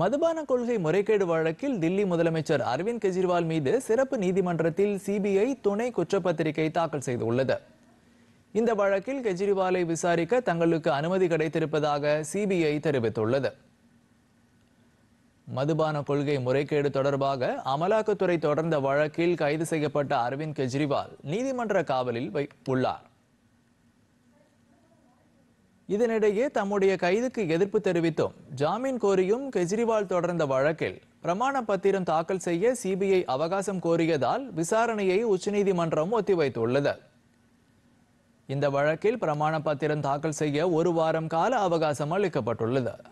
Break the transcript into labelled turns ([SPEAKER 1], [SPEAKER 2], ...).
[SPEAKER 1] மதுபான கொள்கை முறைகேடு வழக்கில் தில்லி முதலமைச்சர் அரவிந்த் கெஜ்ரிவால் மீது சிறப்பு நீதிமன்றத்தில் சிபிஐ துணை குற்றப்பத்திரிகை தாக்கல் செய்துள்ளது இந்த வழக்கில் கெஜ்ரிவாலை விசாரிக்க தங்களுக்கு அனுமதி கிடைத்திருப்பதாக சிபிஐ தெரிவித்துள்ளது மதுபான கொள்கை முறைகேடு தொடர்பாக அமலாக்கத்துறை தொடர்ந்த வழக்கில் கைது செய்யப்பட்ட அரவிந்த் கெஜ்ரிவால் நீதிமன்ற காவலில் உள்ளார் இதனிடையே தம்முடைய கைதுக்கு எதிர்ப்பு தெரிவித்தும் ஜாமீன் கோரியும் கெஜ்ரிவால் தொடர்ந்த வழக்கில் பிரமாண பத்திரம் தாக்கல் செய்ய சிபிஐ அவகாசம் கோரியதால் விசாரணையை உச்சநீதிமன்றம் ஒத்திவைத்துள்ளது இந்த வழக்கில் பிரமாண பத்திரம் தாக்கல் செய்ய ஒரு வாரம் கால அவகாசம் அளிக்கப்பட்டுள்ளது